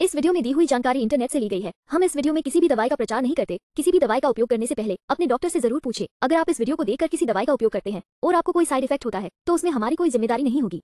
इस वीडियो में दी हुई जानकारी इंटरनेट से ली गई है हम इस वीडियो में किसी भी दवाई का प्रचार नहीं करते किसी भी दवाई का उपयोग करने से पहले अपने डॉक्टर से जरूर पूछे अगर आप इस वीडियो को देखकर किसी दवाई का उपयोग करते हैं और आपको कोई साइड इफेक्ट होता है तो उसमें हमारी कोई जिम्मेदारी नहीं होगी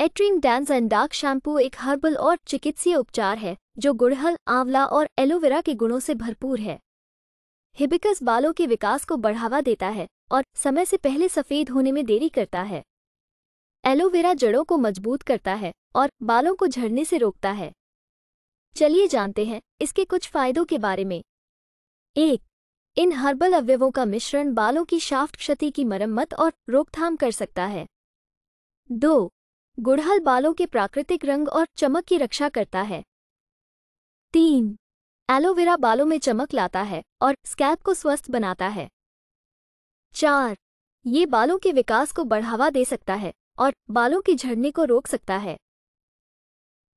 एट्रीन डैंस एंड डार्क शैम्पू एक हर्बल और चिकित्सीय उपचार है जो गुड़हल आंवला और एलोवेरा के गुणों से भरपूर है हिबिकस बालों के विकास को बढ़ावा देता है और समय से पहले सफेद होने में देरी करता है एलोवेरा जड़ों को मजबूत करता है और बालों को झड़ने से रोकता है चलिए जानते हैं इसके कुछ फायदों के बारे में एक इन हर्बल अवयवों का मिश्रण बालों की शाफ्ट क्षति की मरम्मत और रोकथाम कर सकता है दो गुड़हल बालों के प्राकृतिक रंग और चमक की रक्षा करता है तीन एलोवेरा बालों में चमक लाता है और स्कैल्प को स्वस्थ बनाता है चार ये बालों के विकास को बढ़ावा दे सकता है और बालों के झड़ने को रोक सकता है